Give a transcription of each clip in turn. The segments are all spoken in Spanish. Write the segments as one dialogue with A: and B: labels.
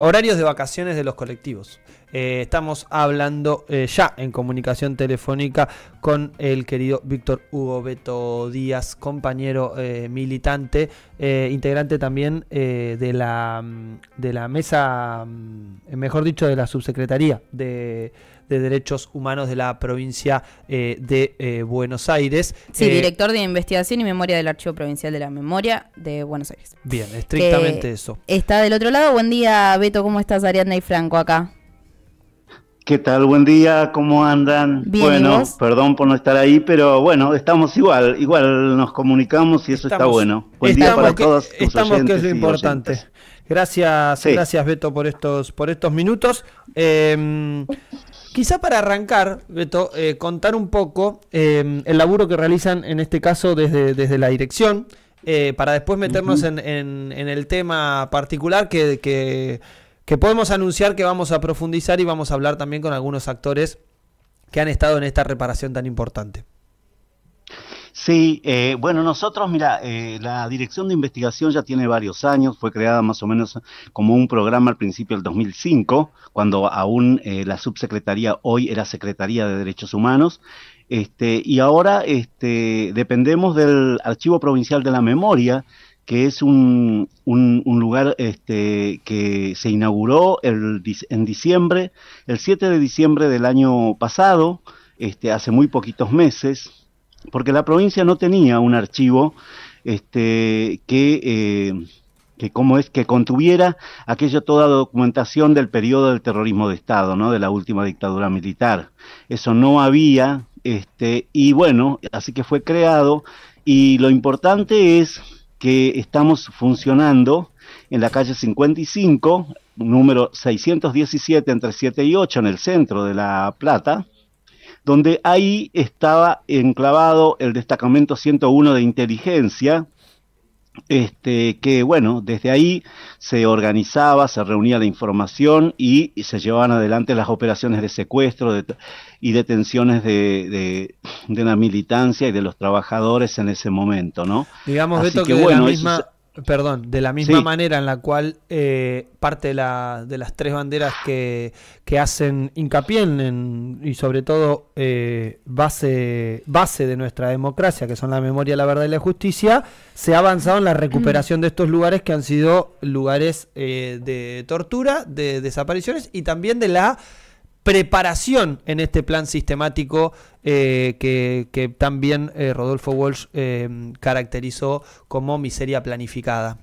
A: Horarios de vacaciones de los colectivos. Eh, estamos hablando eh, ya en comunicación telefónica con el querido Víctor Hugo Beto Díaz, compañero eh, militante, integrante también de, la, mm, de la mesa, mm, mejor dicho, de la subsecretaría de de Derechos Humanos de la provincia eh, de eh, Buenos Aires. Sí, eh, director
B: de investigación y memoria del Archivo Provincial de la Memoria de Buenos Aires.
A: Bien, estrictamente eso.
B: Está del otro lado. Buen día, Beto. ¿Cómo estás, Ariadna y Franco acá?
C: ¿Qué tal? Buen día, ¿cómo andan? Bien, bueno, perdón por no estar ahí, pero bueno, estamos igual, igual nos comunicamos y eso está bueno. Buen día para todos. Tus estamos que es importante.
A: Gracias, gracias Beto por estos, por estos minutos. Eh, Quizá para arrancar, Beto, eh, contar un poco em, el laburo que realizan en este caso desde, desde la dirección, eh, para después meternos en, el tema particular que, podemos anunciar que vamos a profundizar y vamos a hablar también con algunos actores que han estado en esta reparación tan importante.
C: Sí, eh, bueno, nosotros, mira, eh, la Dirección de Investigación ya tiene varios años, fue creada más o menos como un programa al principio del 2005, cuando aún eh, la subsecretaría hoy era Secretaría de Derechos Humanos, este, y ahora este, dependemos del Archivo Provincial de la Memoria, que es un, lugar este, que se inauguró el, en diciembre, el 7 de diciembre del año pasado, este, hace muy poquitos meses, porque la provincia no tenía un archivo este, que, eh, como es, que contuviera aquella toda documentación del periodo del terrorismo de Estado, ¿no? de la última dictadura militar. Eso no había, este, y bueno, así que fue creado, y lo importante es que estamos funcionando en la calle 55, número 617 entre 7 y 8, en el centro de La Plata, donde ahí estaba enclavado el destacamento 101 de inteligencia, este, que bueno, desde ahí se organizaba, se reunía la información y, se llevaban adelante las operaciones de secuestro y detenciones de, la militancia y de los trabajadores en ese momento, ¿no? Digamos, de que, la misma...
A: Perdón, de la misma manera en la cual eh, parte de, la, de, las tres banderas que, que hacen hincapié en, y sobre todo eh, base, base de nuestra democracia, que son la memoria, la verdad y la justicia, se ha avanzado en la recuperación de estos lugares que han sido lugares eh, de tortura, de desapariciones y también de la preparación en este plan sistemático eh, que, también eh, Rodolfo Walsh eh, caracterizó como miseria planificada.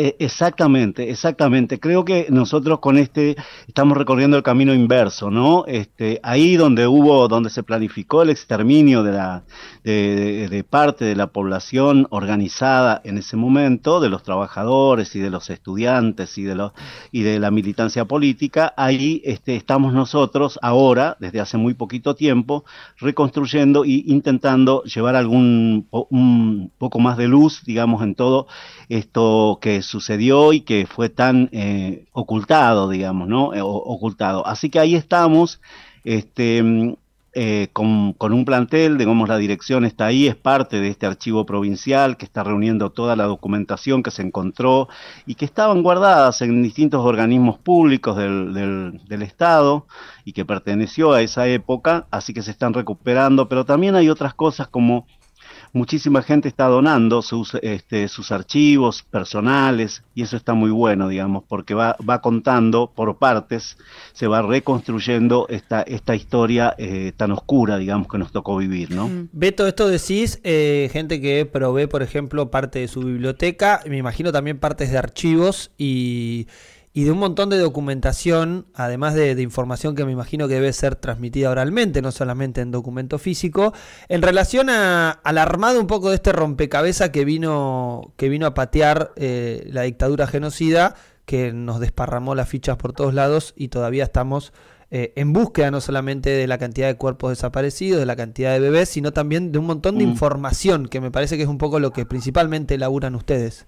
C: E, exactamente, exactamente. Creo que nosotros con este estamos recorriendo el camino inverso, ¿no? Este, ahí donde hubo, donde se planificó el exterminio de, la, de, parte de la población organizada en ese momento, de los trabajadores y de los estudiantes y de, los, y de la militancia política, ahí este, estamos nosotros ahora, desde hace muy poquito tiempo, reconstruyendo e intentando llevar algún un poco más de luz, digamos, en todo esto que es sucedió y que fue tan eh, ocultado, digamos, ¿no? Eh, ocultado. Así que ahí estamos, este, mm, eh, con, con, un plantel, digamos, la dirección está ahí, es parte de este archivo provincial que está reuniendo toda la documentación que se encontró y que estaban guardadas en distintos organismos públicos del, del Estado y que perteneció a esa época, así que se están recuperando, pero también hay otras cosas como muchísima gente está donando sus, este, sus archivos personales y eso está muy bueno, digamos, porque va, contando por partes, se va reconstruyendo esta, esta historia eh, tan oscura, digamos, que nos tocó vivir, ¿no?
A: todo esto decís, eh, gente que provee, por ejemplo, parte de su biblioteca, me imagino también partes de archivos y y de un montón de documentación, además de, información que me imagino que debe ser transmitida oralmente, no solamente en documento físico, en relación a, al armado un poco de este rompecabezas que vino, que vino a patear eh, la dictadura genocida, que nos desparramó las fichas por todos lados y todavía estamos eh, en búsqueda no solamente de la cantidad de cuerpos desaparecidos, de la cantidad de bebés, sino también de un montón de mm. información, que me parece que es un poco lo que principalmente laburan ustedes.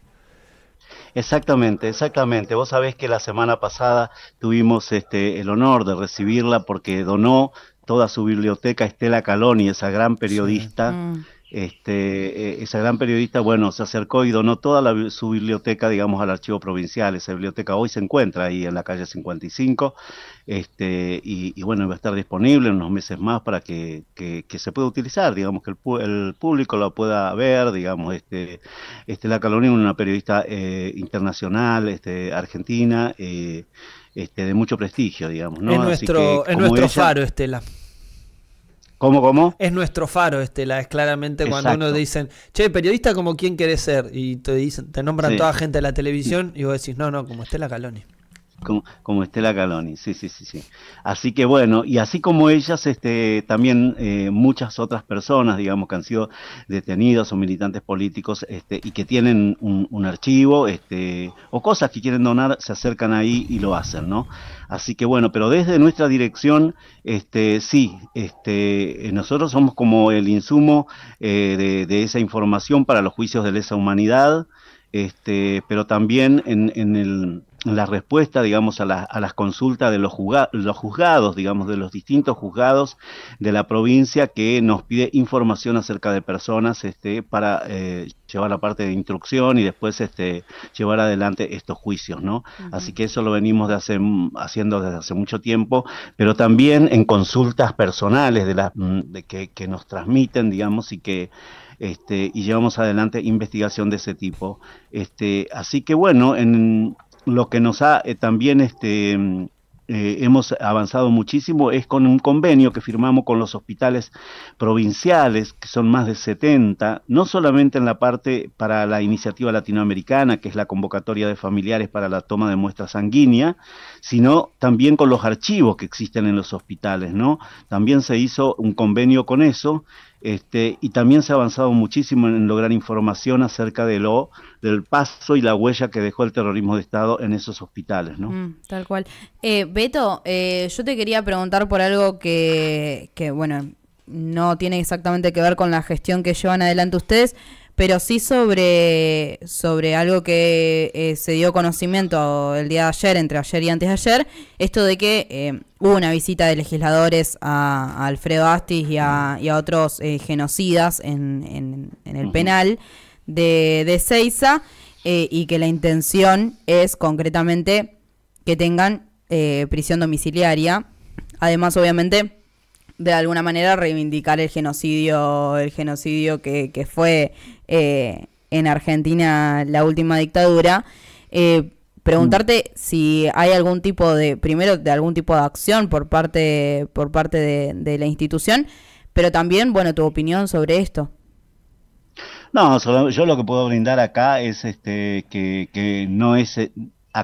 C: Exactamente, exactamente. Vos sabés que la semana pasada tuvimos este, el honor de recibirla porque donó toda su biblioteca Estela Caloni, esa gran periodista. Mm este, eh, esa gran periodista, bueno, se acercó y donó toda su biblioteca, digamos, al archivo provincial. Esa biblioteca hoy se encuentra ahí en la calle 55, este, y, bueno, va a estar disponible en unos meses más para que, se pueda utilizar, digamos, que el, público la pueda ver, digamos, este, este la una periodista eh, internacional, este, argentina, eh, este, de mucho prestigio, digamos, nuestro, en nuestro faro, Estela. ¿Cómo, cómo?
A: Es nuestro faro, Estela. Es claramente cuando uno dicen, che, periodista como quién querés ser. Y te dicen, te nombran toda gente de la televisión y vos decís, no, no, como la Caloni
C: como, Estela Galoni, sí, sí, sí, sí. Así que bueno, y así como ellas, este, también eh, muchas otras personas, digamos, que han sido detenidas o militantes políticos este, y que tienen un, archivo este, o cosas que quieren donar, se acercan ahí y lo hacen, ¿no? Así que bueno, pero desde nuestra dirección, este, sí, este, nosotros somos como el insumo eh, de, esa información para los juicios de lesa humanidad, este, pero también en el la respuesta, digamos, a, las consultas de los, juzgados, digamos, de los distintos juzgados de la provincia que nos pide información acerca de personas este, para eh, llevar la parte de instrucción y después este, llevar adelante estos juicios, ¿no? Así que eso lo venimos de hace, haciendo desde hace mucho tiempo, pero también en consultas personales de las mm, de que, que nos transmiten, digamos, y que este, y llevamos adelante investigación de ese tipo. Este, así que bueno, en lo que nos ha eh, también este, mm, eh, hemos avanzado muchísimo es con un convenio que firmamos con los hospitales provinciales, que son más de 70, no solamente en la parte para la iniciativa latinoamericana, que es la convocatoria de familiares para la toma de muestra sanguínea, sino también con los archivos que existen en los hospitales, ¿no? También se hizo un convenio con eso este, y también se ha avanzado muchísimo en lograr información acerca de lo, del paso y la huella que dejó el terrorismo de Estado en esos hospitales, ¿no? Mm,
B: tal cual. Eh, Beto, eh, yo te quería preguntar por algo que, que, bueno, no tiene exactamente que ver con la gestión que llevan adelante ustedes, pero sí sobre, algo que eh, se dio conocimiento el día de ayer, entre ayer y antes de ayer, esto de que eh, hubo una visita de legisladores a, Alfredo Astis y a, otros eh, genocidas en, el penal de, de Ceiza y que la intención es concretamente que tengan prisión domiciliaria. Además, obviamente de alguna manera reivindicar el genocidio, el genocidio que, que fue eh, en Argentina la última dictadura. Eh, preguntarte si hay algún tipo de, primero, de algún tipo de acción por parte, por parte de, la institución, pero también, bueno, tu opinión sobre esto.
C: No, yo lo que puedo brindar acá es este que, que no es eh,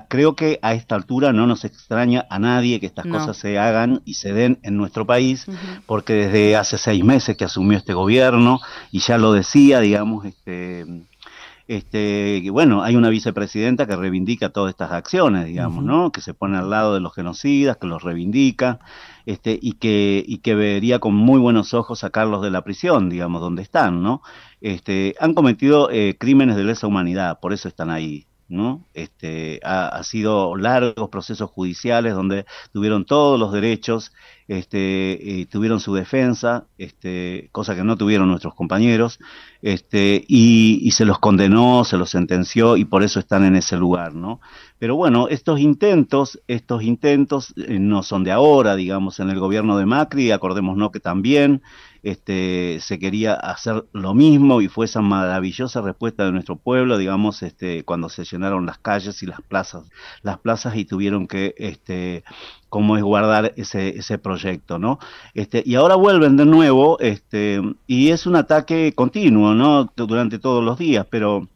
C: creo que a esta altura no nos extraña a nadie que estas cosas se hagan y se den en nuestro país, porque desde hace seis meses que asumió este gobierno, y ya lo decía, digamos, este, este, bueno, hay una vicepresidenta que reivindica todas estas acciones, digamos, ¿no? Que se pone al lado de los genocidas, que los reivindica, este, y que, y que vería con muy buenos ojos sacarlos de la prisión, digamos, donde están, ¿no? Este, han cometido eh, crímenes de lesa humanidad, por eso están ahí. ¿no? Este, ha, sido largos procesos judiciales donde tuvieron todos los derechos, este, y tuvieron su defensa, este, cosa que no tuvieron nuestros compañeros, este, y, se los condenó, se los sentenció y por eso están en ese lugar, ¿no? Pero bueno, estos intentos, estos intentos eh, no son de ahora, digamos, en el gobierno de Macri, acordémonos que también este, se quería hacer lo mismo y fue esa maravillosa respuesta de nuestro pueblo, digamos, este, cuando se llenaron las calles y las plazas, las plazas y tuvieron que, este, cómo es guardar ese, ese proyecto, ¿no? Este, y ahora vuelven de nuevo, este, y es un ataque continuo, ¿no? Durante todos los días, pero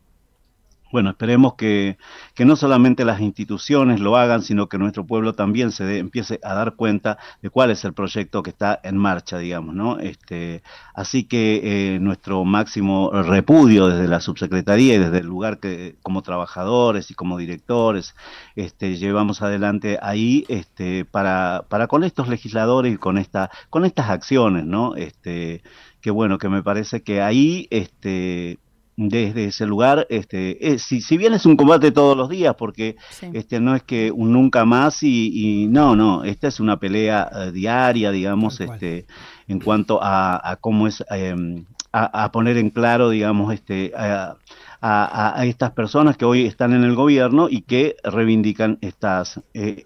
C: bueno, esperemos que, que, no solamente las instituciones lo hagan, sino que nuestro pueblo también se empiece a dar cuenta de cuál es el proyecto que está en marcha, digamos, ¿no? Este, así que eh, nuestro máximo repudio desde la subsecretaría y desde el lugar que como trabajadores y como directores este, llevamos adelante ahí este, para, para con estos legisladores y con, esta, con estas acciones, ¿no? Este, que bueno, que me parece que ahí... Este, desde ese lugar. Este, eh, si, si, bien es un combate todos los días, porque este, no es que un nunca más y, no, no, esta es una pelea eh, diaria, digamos, este, en cuanto a, cómo es em, a, poner en claro, digamos, este, a, a, estas personas que hoy están en el gobierno y que reivindican estas, eh,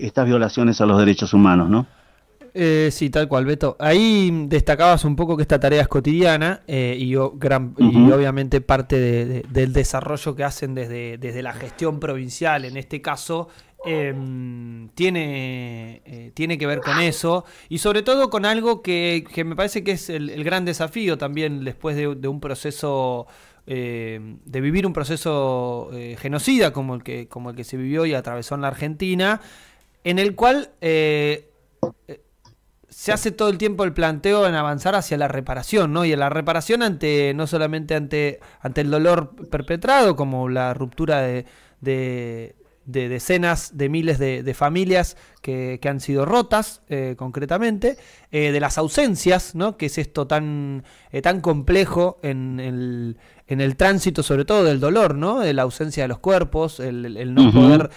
C: estas violaciones a los derechos humanos, ¿no?
A: Eh, sí, tal cual, Beto. Ahí destacabas un poco que esta tarea es cotidiana eh, y, obviamente parte del desarrollo que hacen desde, desde la gestión provincial, en este caso, em, tiene, eh, tiene que ver con eso y sobre todo con algo que, me parece que es el, gran desafío también después de, un proceso, em, de vivir un proceso eh, genocida como el, que, como el que se vivió y atravesó en la Argentina, en el cual se hace todo el tiempo el planteo en avanzar hacia la reparación, ¿no? Y la reparación ante no solamente ante, ante el dolor perpetrado, como la ruptura de, de, de decenas de miles de, familias que, han sido rotas, eh, concretamente, eh, de las ausencias, ¿no? que es esto tan, eh, tan complejo en el, tránsito, sobre todo del dolor, ¿no? de la ausencia de los cuerpos, el, no poder,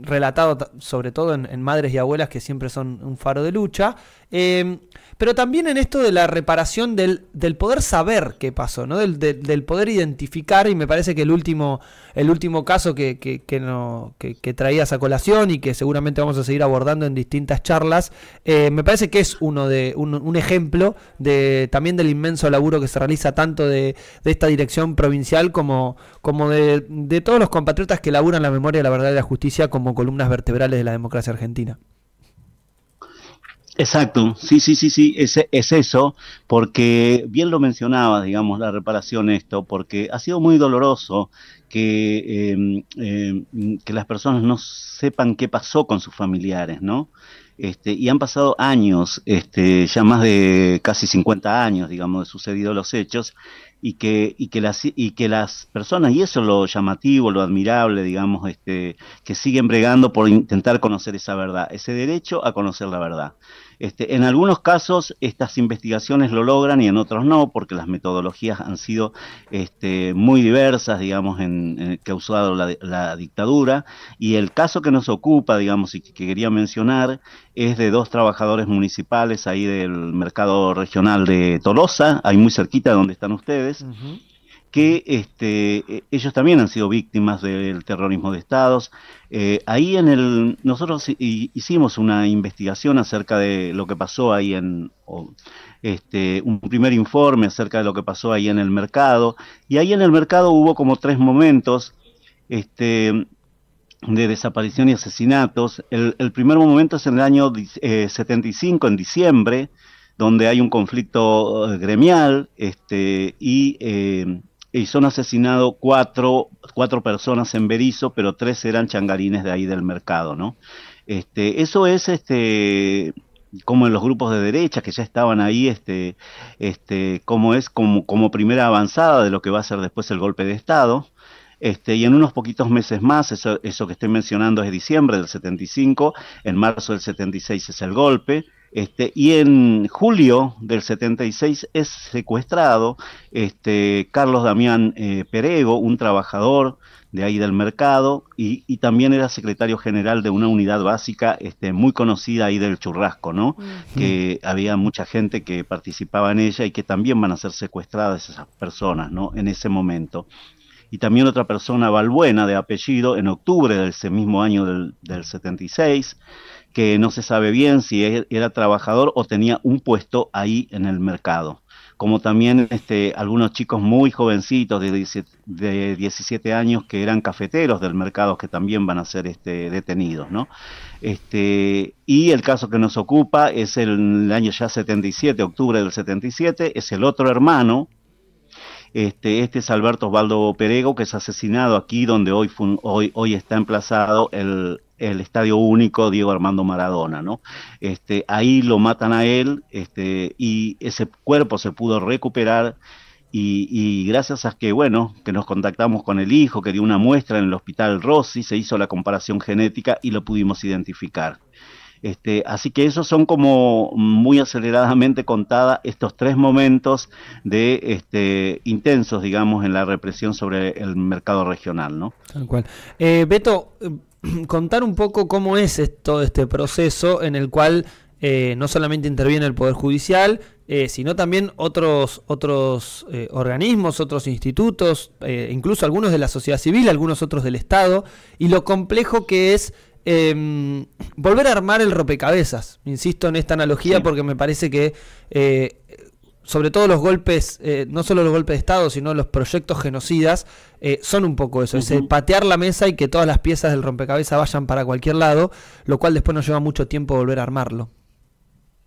A: relatado sobre todo en, madres y abuelas que siempre son un faro de lucha pero también en esto de la reparación del, poder saber qué pasó, ¿no? Del, poder identificar, y me parece que el último, el último caso que, que, que, no, que, que traías a colación y que seguramente vamos a seguir abordando en distintas charlas, eh, me parece que es uno de, un, ejemplo de, también del inmenso laburo que se realiza tanto de, esta dirección provincial como, como de, de todos los compatriotas que laburan la memoria, la verdad y la justicia como columnas vertebrales de la democracia argentina.
C: Exacto, sí, sí, sí, sí, es, es eso, porque bien lo mencionaba, digamos, la reparación esto, porque ha sido muy doloroso que, em, em, que las personas no sepan qué pasó con sus familiares, ¿no? Este, y han pasado años, este, ya más de casi 50 años, digamos, de sucedido los hechos, y que, y que, las, y que las personas, y eso es lo llamativo, lo admirable, digamos, este, que siguen bregando por intentar conocer esa verdad, ese derecho a conocer la verdad. Este, en algunos casos estas investigaciones lo logran y en otros no, porque las metodologías han sido este, muy diversas, digamos, en, que ha usado la, dictadura. Y el caso que nos ocupa, digamos, y que quería mencionar, es de dos trabajadores municipales ahí del mercado regional de Tolosa, ahí muy cerquita de donde están ustedes que este, e, ellos también han sido víctimas del terrorismo de estados. Eh, ahí en el nosotros hicimos una investigación acerca de lo que pasó ahí en este, un primer informe acerca de lo que pasó ahí en el mercado y ahí en el mercado hubo como tres momentos este, de desaparición y asesinatos. El, primer momento es en el año 75 eh, en diciembre donde hay un conflicto eh, gremial este, y y son asesinados cuatro, cuatro personas en Berizo, pero tres eran changarines de ahí del mercado, ¿no? Este, eso es este como en los grupos de derecha que ya estaban ahí, este, este, como es como, como primera avanzada de lo que va a ser después el golpe de Estado, este, y en unos poquitos meses más, eso, que estoy mencionando es diciembre del 75, en marzo del 76 es el golpe, este, y en julio del 76 es secuestrado este, Carlos Damián eh, Perego, un trabajador de ahí del mercado, y, también era secretario general de una unidad básica este, muy conocida ahí del churrasco, Que había mucha gente que participaba en ella y que también van a ser secuestradas esas personas, ¿no? En ese momento y también otra persona, Balbuena, de apellido, en octubre de ese mismo año del, 76, que no se sabe bien si e, era trabajador o tenía un puesto ahí en el mercado como también este, algunos chicos muy jovencitos de 17, años que eran cafeteros del mercado que también van a ser este, detenidos. ¿no? Este, y el caso que nos ocupa es el, el año ya 77, octubre del 77, es el otro hermano este, este, es Alberto Osvaldo Perego, que es asesinado aquí donde hoy, hoy, hoy está emplazado el, Estadio Único Diego Armando Maradona, este, ahí lo matan a él este, y ese cuerpo se pudo recuperar y, gracias a que, bueno, que nos contactamos con el hijo, que dio una muestra en el Hospital Rossi, se hizo la comparación genética y lo pudimos identificar. Este, así que esos son como muy aceleradamente contadas estos tres momentos de este, intensos, digamos, en la represión sobre
A: el mercado regional, ¿no? Tal cual. Eh, Beto, eh, contar un poco cómo es todo este proceso en el cual eh, no solamente interviene el Poder Judicial, eh, sino también otros, otros organismos, otros institutos, incluso algunos de la sociedad civil, algunos otros del Estado, y lo complejo que es Em, volver a armar el rompecabezas. Insisto en esta analogía porque me parece que eh, sobre todo los golpes, eh, no solo los golpes de Estado, sino los proyectos genocidas, eh, son un poco eso, es patear la mesa y que todas las piezas del rompecabezas vayan para cualquier lado, lo cual después nos lleva mucho tiempo volver a armarlo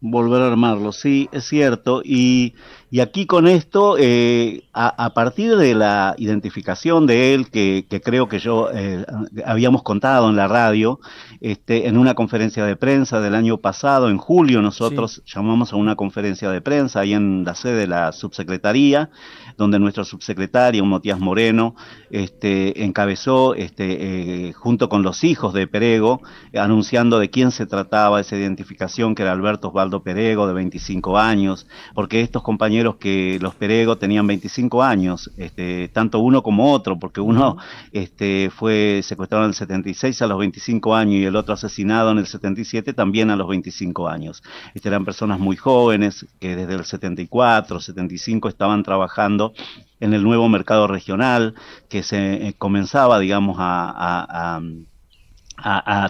C: volver a armarlo, sí, es cierto. Y, aquí con esto, eh, a, partir de la identificación de él, que, creo que yo eh, habíamos contado en la radio, este, en una conferencia de prensa del año pasado, en julio, nosotros llamamos a una conferencia de prensa ahí en la sede de la subsecretaría, donde nuestro subsecretario, Motías Moreno, este, encabezó este, eh, junto con los hijos de Perego, anunciando de quién se trataba esa identificación, que era Alberto Osvaldo Perego, de 25 años, porque estos compañeros que los Perego tenían 25 años, este, tanto uno como otro, porque uno este, fue secuestrado en el 76 a los 25 años y el el otro asesinado en el 77 también a los 25 años. Estas eran personas muy jóvenes que desde el 74, 75 estaban trabajando en el nuevo mercado regional que se eh, comenzaba, digamos, a, a,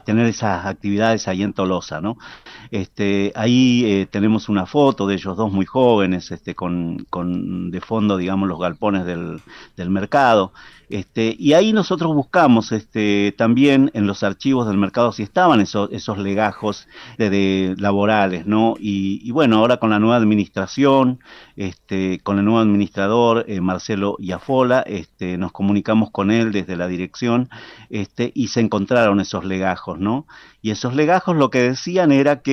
C: tener esas actividades ahí en Tolosa, ¿no? Este, ahí eh, tenemos una foto de ellos dos muy jóvenes, este, con, de fondo, digamos, los galpones del, del mercado. Este, y ahí nosotros buscamos este, también en los archivos del mercado si estaban esos, esos legajos de, laborales, Y, bueno, ahora con la nueva administración, este, con el nuevo administrador, eh, Marcelo Iafola, este, nos comunicamos con él desde la dirección este, y se encontraron esos legajos, ¿no? Y esos legajos lo que decían era que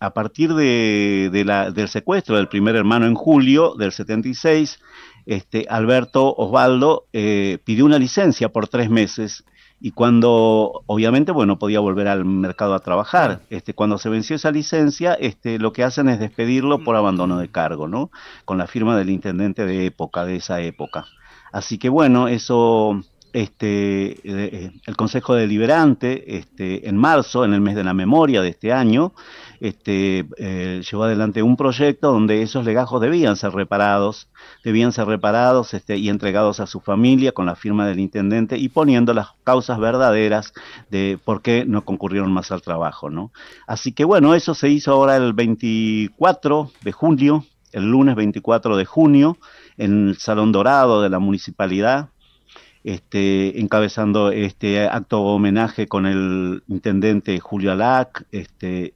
C: a partir de, del secuestro del primer hermano en julio del 76, este, Alberto Osvaldo eh, pidió una licencia por tres meses y cuando obviamente bueno podía volver al mercado a trabajar este cuando se venció esa licencia este lo que hacen es despedirlo por abandono de cargo no con la firma del intendente de época de esa época así que bueno eso este, eh, el Consejo Deliberante este, en marzo, en el mes de la memoria de este año, este, eh, llevó adelante un proyecto donde esos legajos debían ser reparados, debían ser reparados este, y entregados a su familia con la firma del intendente y poniendo las causas verdaderas de por qué no concurrieron más al trabajo. ¿no? Así que bueno, eso se hizo ahora el 24 de junio, el lunes 24 de junio, en el Salón Dorado de la Municipalidad este, encabezando este acto homenaje con el intendente Julio Alac, este,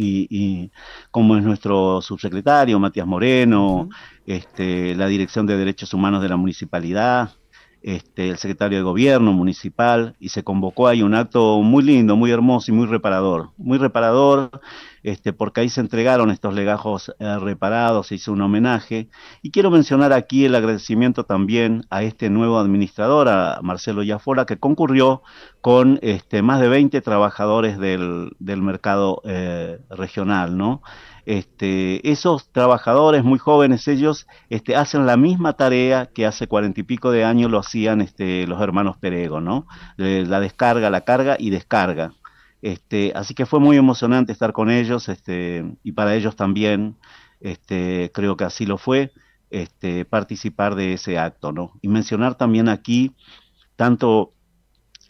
C: y, como es nuestro subsecretario, Matías Moreno, este, la Dirección de Derechos Humanos de la Municipalidad, este, el secretario de gobierno municipal, y se convocó ahí un acto muy lindo, muy hermoso y muy reparador. Muy reparador, este, porque ahí se entregaron estos legajos eh, reparados, se hizo un homenaje. Y quiero mencionar aquí el agradecimiento también a este nuevo administrador, a Marcelo Yafora, que concurrió con este, más de 20 trabajadores del, mercado eh, regional, ¿no? Este, esos trabajadores muy jóvenes, ellos este, hacen la misma tarea que hace cuarenta y pico de años lo hacían este, los hermanos Perego, ¿no? la descarga, la carga y descarga. Este, así que fue muy emocionante estar con ellos este, y para ellos también, este, creo que así lo fue, participar de ese acto. ¿no? Y mencionar también aquí tanto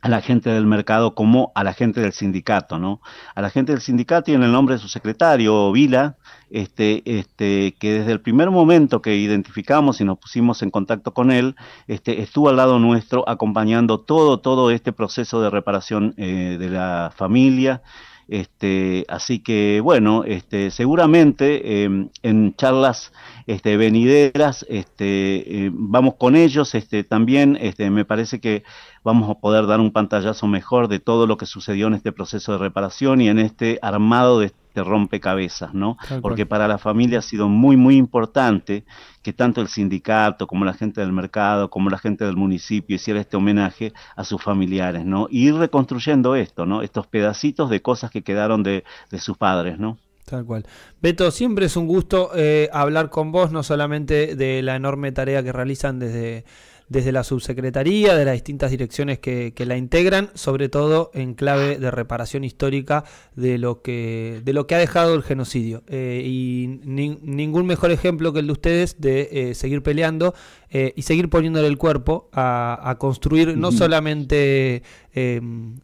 C: a la gente del mercado como a la gente del sindicato, ¿no? A la gente del sindicato y en el nombre de su secretario, Vila, este, este, que desde el primer momento que identificamos y nos pusimos en contacto con él, este, estuvo al lado nuestro acompañando todo, todo este proceso de reparación eh, de la familia este, así que bueno, este, seguramente em, en charlas este, venideras este, em, vamos con ellos. Este, también este, me parece que vamos a poder dar un pantallazo mejor de todo lo que sucedió en este proceso de reparación y en este armado de este rompecabezas, ¿no? Porque para la familia ha sido muy, muy importante que tanto el sindicato como la gente del mercado, como la gente del municipio hiciera este homenaje a sus familiares, ¿no? Y ir reconstruyendo esto, ¿no? Estos pedacitos de cosas que quedaron de, sus padres, ¿no?
A: Tal cual. Beto, siempre es un gusto eh, hablar con vos, no solamente de la enorme tarea que realizan desde desde la subsecretaría, de las distintas direcciones que, la integran, sobre todo en clave de reparación histórica de lo que, de lo que ha dejado el genocidio. Eh, y ningún mejor ejemplo que el de ustedes de eh, seguir peleando eh, y seguir poniéndole el cuerpo a construir no solamente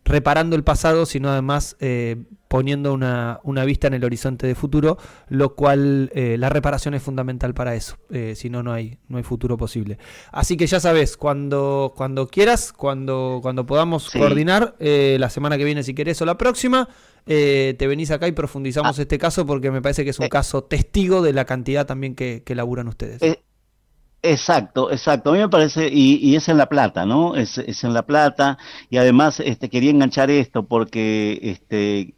A: reparando el pasado, sino además poniendo una, una, vista en el horizonte de futuro, lo cual eh, la reparación es fundamental para eso, eh, si no, no hay, no hay futuro posible. Así que ya sabes, cuando, cuando quieras, cuando, cuando podamos coordinar, eh, la semana que viene si querés o la próxima, te venís acá y profundizamos ah. este caso porque me parece que es un caso testigo de la cantidad también que, que laburan ustedes.
C: Exacto, exacto. A mí me parece, y, es en La Plata, ¿no? Es, en La Plata. Y además este, quería enganchar esto porque, este,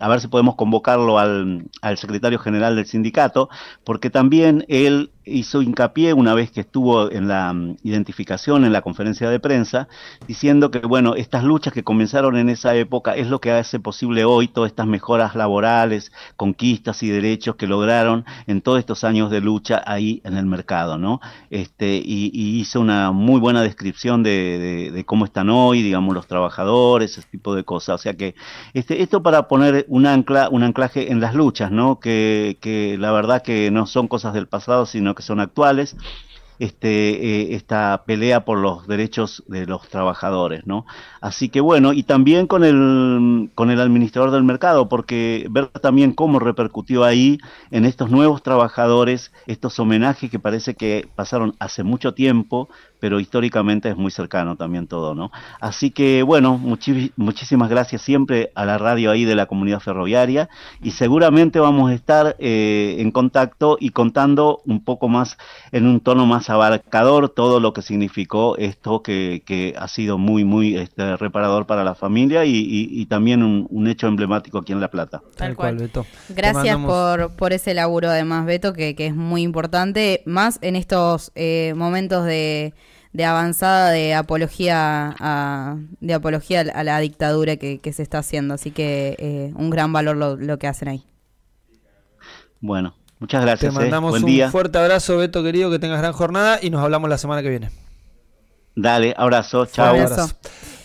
C: a ver si podemos convocarlo al, al secretario general del sindicato, porque también él hizo hincapié una vez que estuvo en la mm, identificación, en la conferencia de prensa, diciendo que, bueno, estas luchas que comenzaron en esa época es lo que hace posible hoy todas estas mejoras laborales, conquistas y derechos que lograron en todos estos años de lucha ahí en el mercado, ¿no? Este, y, hizo una muy buena descripción de, cómo están hoy, digamos, los trabajadores, ese tipo de cosas. O sea que este, esto para poner un, ancla, un anclaje en las luchas, ¿no? Que, que la verdad que no son cosas del pasado, sino que son actuales, este, eh, esta pelea por los derechos de los trabajadores, ¿no? Así que bueno, y también con el, con el administrador del mercado, porque ver también cómo repercutió ahí en estos nuevos trabajadores, estos homenajes que parece que pasaron hace mucho tiempo, pero históricamente es muy cercano también todo, ¿no? Así que bueno, muchísimas gracias siempre a la radio ahí de la comunidad ferroviaria y seguramente vamos a estar eh, en contacto y contando un poco más, en un tono más abarcador, todo lo que significó esto que, ha sido muy, muy este, reparador para la familia y, también un, hecho emblemático aquí en La Plata.
A: Tal cual, Beto.
C: Gracias
B: por, por ese laburo además, Beto, que, que es muy importante, más en estos eh, momentos de de avanzada de apología a, de apología a la dictadura que, se está haciendo. Así que eh, un gran valor lo, que hacen ahí.
C: Bueno, muchas gracias. Te eh. mandamos un
B: fuerte abrazo, Beto
A: querido, que tengas gran jornada y nos hablamos la semana que viene.
C: Dale, abrazo, chao.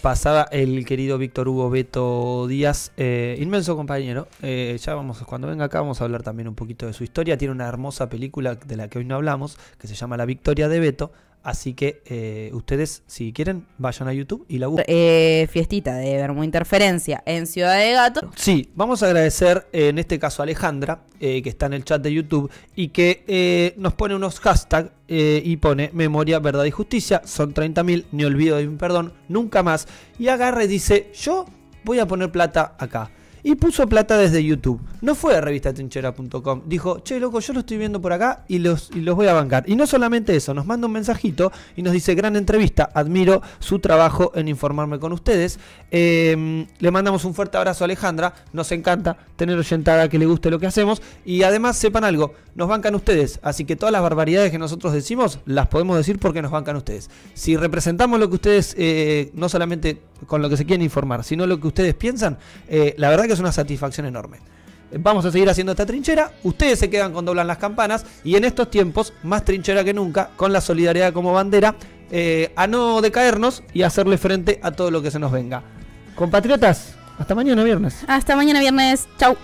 A: Pasaba el querido Víctor Hugo Beto Díaz, eh, inmenso compañero. ya vamos, cuando venga acá vamos a hablar también un poquito de su historia. Tiene una hermosa película de la que hoy no hablamos, que se llama La Victoria de Beto, Así que eh, ustedes, si quieren, vayan a YouTube y la busquen.
B: Eh, fiestita de Vermo Interferencia en Ciudad de Gato.
A: Sí, vamos a agradecer eh, en este caso a Alejandra, que está en el chat de YouTube, y que nos pone unos hashtags y pone memoria, verdad y justicia. Son 30.000, ni olvido de mi perdón, nunca más. Y agarre dice, yo voy a poner plata acá y puso plata desde YouTube. No fue a revistatrinchera.com. Dijo, che, loco, yo lo estoy viendo por acá y los, los voy a bancar. Y no solamente eso, nos manda un mensajito y nos dice, gran entrevista, admiro su trabajo en informarme con ustedes. Em, le mandamos un fuerte abrazo a Alejandra, nos encanta tener oyentada que le guste lo que hacemos. Y además, sepan algo, nos bancan ustedes, así que todas las barbaridades que nosotros decimos, las podemos decir porque nos bancan ustedes. Si representamos lo que ustedes, eh, no solamente con lo que se quieren informar, sino lo que ustedes piensan, eh, la verdad que es una satisfacción enorme. Vamos a seguir haciendo esta trinchera. Ustedes se quedan con doblan las campanas. Y en estos tiempos, más trinchera que nunca, con la solidaridad como bandera, eh, a no decaernos y hacerle frente a todo lo que se nos venga. Compatriotas, hasta mañana viernes.
B: Hasta mañana viernes. Chau.